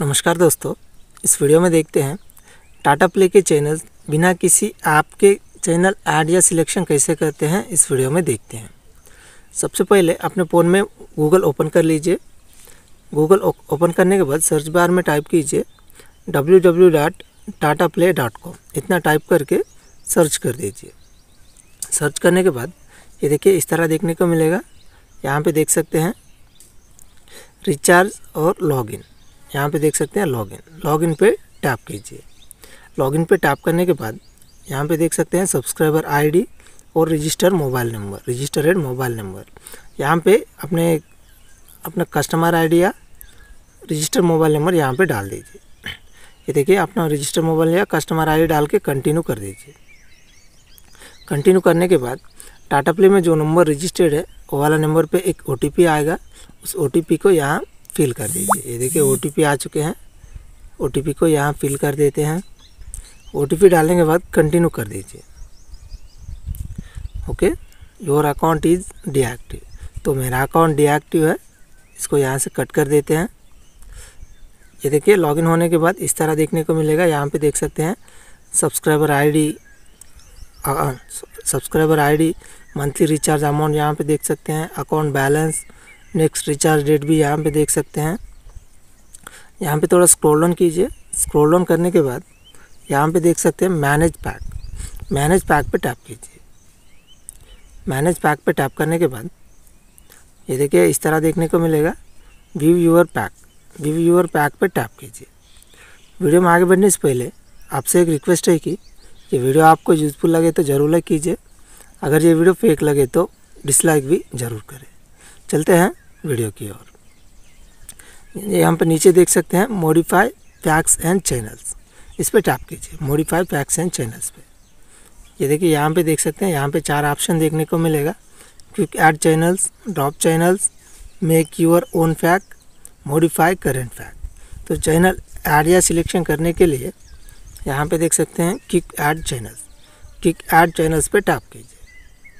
नमस्कार दोस्तों इस वीडियो में देखते हैं टाटा प्ले के चैनल बिना किसी ऐप के चैनल ऐड या सिलेक्शन कैसे करते हैं इस वीडियो में देखते हैं सबसे पहले अपने फ़ोन में गूगल ओपन कर लीजिए गूगल ओपन करने के बाद सर्च बार में टाइप कीजिए W W dot Tata Play dot com इतना टाइप करके सर्च कर दीजिए सर्च करने के बाद ये देखिए इस तरह देखने को मिलेगा यहाँ पर देख सकते हैं रिचार्ज और लॉगिन यहाँ पे देख सकते हैं लॉगिन लॉगिन पे टैप कीजिए लॉगिन पे टैप करने के बाद यहाँ पे देख सकते हैं सब्सक्राइबर आईडी और register mobile number registered mobile number यहाँ पे अपने अपना कस्टमर आईडी या रजिस्टर मोबाइल नंबर यहाँ पे डाल दीजिए ये देखिए अपना रजिस्टर मोबाइल या कस्टमर आईडी डाल के कंटिन्यू कर दीजिए कंटिन्यू करने के बाद टाटा प्ले में जो नंबर रजिस्टर्ड है वो वाला नंबर पर एक ओ आएगा उस ओ को यहाँ फिल कर दीजिए ये देखिए ओ आ चुके हैं ओ को यहाँ फिल कर देते हैं ओ डालने के बाद कंटिन्यू कर दीजिए okay your account is deactive तो मेरा अकाउंट डीएक्टिव है इसको यहाँ से कट कर देते हैं ये देखिए लॉगिन होने के बाद इस तरह देखने को मिलेगा यहाँ पे देख सकते हैं subscriber ID subscriber ID monthly recharge amount यहाँ पे देख सकते हैं account balance next recharge date भी यहाँ पे देख सकते हैं यहाँ पे थोड़ा स्क्रॉल डाउन कीजिए स्क्रॉल डाउन करने के बाद यहाँ पे देख सकते हैं मैनेज पैक मैनेज पैक पे टैप कीजिए मैनेज पैक पे टैप करने के बाद ये देखिए इस तरह देखने को मिलेगा view your pack view your pack पर टैप कीजिए वीडियो में आगे बढ़ने से पहले आपसे एक रिक्वेस्ट है कि ये वीडियो आपको यूज़फुल लगे तो ज़रूर लाइक कीजिए अगर ये वीडियो फेक लगे तो डिसलाइक भी ज़रूर करें चलते हैं वीडियो की ओर यहाँ पर नीचे देख सकते हैं मॉडिफाई फैक्स एंड चैनल्स इस पर टैप कीजिए मॉडिफाई फैक्स एंड चैनल्स पे ये देखिए यहाँ पे देख सकते हैं यहाँ पे चार ऑप्शन देखने को मिलेगा quick add channels drop channels make your own pack modify current pack तो चैनल एड या सिलेक्शन करने के लिए यहाँ पे देख सकते हैं quick add channels quick add channels पे टैप कीजिए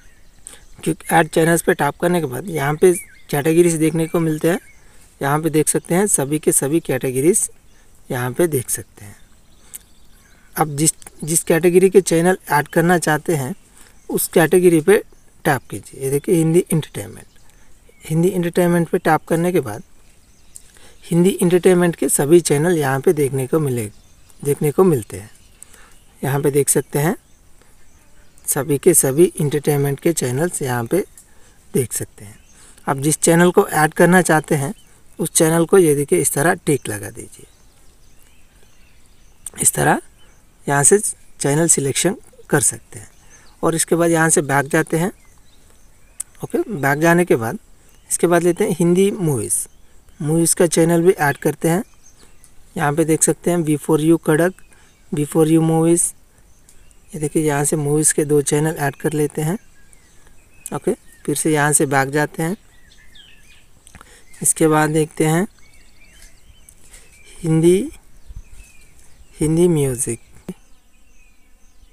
क्विक एड चैनल्स पे टैप करने के बाद यहाँ पे कैटेगरीज देखने को मिलते हैं यहाँ पे देख सकते हैं सभी के सभी कैटेगरीज यहाँ पे देख सकते हैं अब जिस जिस कैटेगरी के चैनल ऐड करना चाहते हैं उस कैटेगरी पे टैप कीजिए ये देखिए हिंदी इंटरटेनमेंट हिंदी इंटरटेनमेंट पे टैप करने के बाद हिंदी इंटरटेनमेंट के सभी चैनल यहाँ पे देखने को मिले देखने को मिलते हैं यहाँ पे देख सकते हैं सभी के सभी इंटरटेनमेंट के चैनल्स यहाँ पे देख सकते हैं आप जिस चैनल को ऐड करना चाहते हैं उस चैनल को ये देखिए इस तरह टिक लगा दीजिए इस तरह यहाँ से चैनल सिलेक्शन कर सकते हैं और इसके बाद यहाँ से बैक जाते हैं ओके बैक जाने के बाद इसके बाद लेते हैं हिंदी मूवीज़ मूवीज़ का चैनल भी ऐड करते हैं यहाँ पे देख सकते हैं B4U Kadak B4U movies ये देखिए यहाँ से मूवीज़ के दो चैनल ऐड कर लेते हैं ओके फिर से यहाँ से बैक जाते हैं इसके बाद देखते हैं हिंदी हिंदी म्यूज़िक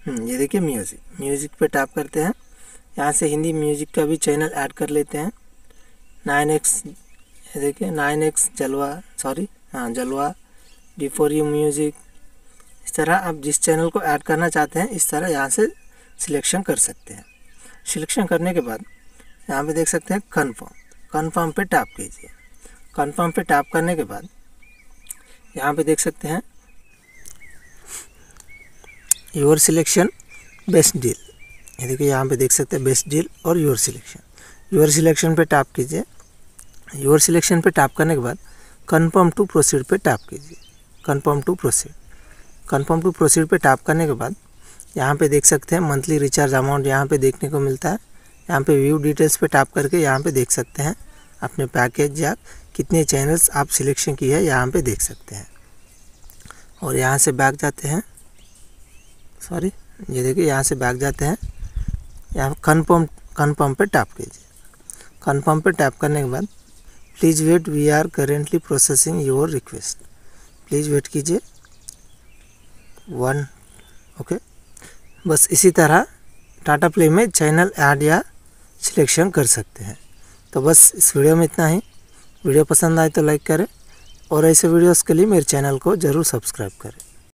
हम्म, ये देखिए म्यूज़िक म्यूज़िक पे टैप करते हैं यहाँ से हिंदी म्यूज़िक का भी चैनल ऐड कर लेते हैं नाइन एक्स ये देखिए नाइन एक्स जलवा सॉरी हाँ जलवा डी फोर यू म्यूज़िक इस तरह आप जिस चैनल को ऐड करना चाहते हैं इस तरह यहाँ से सिलेक्शन कर सकते हैं सिलेक्शन करने के बाद यहाँ पे देख सकते हैं कन्फर्म कन्फर्म पे टैप कीजिए कंफर्म पे टैप करने के बाद यहाँ पे देख सकते हैं योर सिलेक्शन बेस्ट डील ये देखिए यहाँ पे देख सकते हैं बेस्ट डील और योर सिलेक्शन योर सिलेक्शन पे टैप कीजिए योर सिलेक्शन पे टैप करने के बाद कंफर्म टू प्रोसीड पे टैप कीजिए confirm to proceed confirm to proceed पे टैप करने के बाद यहाँ पे देख सकते हैं मंथली रिचार्ज अमाउंट यहाँ पे देखने को मिलता है यहाँ पे व्यू डिटेल्स पे टैप करके यहाँ पे देख सकते हैं अपने पैकेज या कितने चैनल्स आप सिलेक्शन की है यहाँ पे देख सकते हैं और यहाँ से बैक जाते हैं सॉरी ये देखिए यहाँ से बैक जाते हैं यहाँ कन्फर्म कन्फर्म पे टैप कीजिए कन्फर्म पे टैप करने के बाद please wait we are currently processing your request please wait कीजिए वन ओके बस इसी तरह टाटा प्ले में चैनल ऐड या सिलेक्शन कर सकते हैं तो बस इस वीडियो में इतना ही वीडियो पसंद आए तो लाइक करें और ऐसे वीडियोस के लिए मेरे चैनल को ज़रूर सब्सक्राइब करें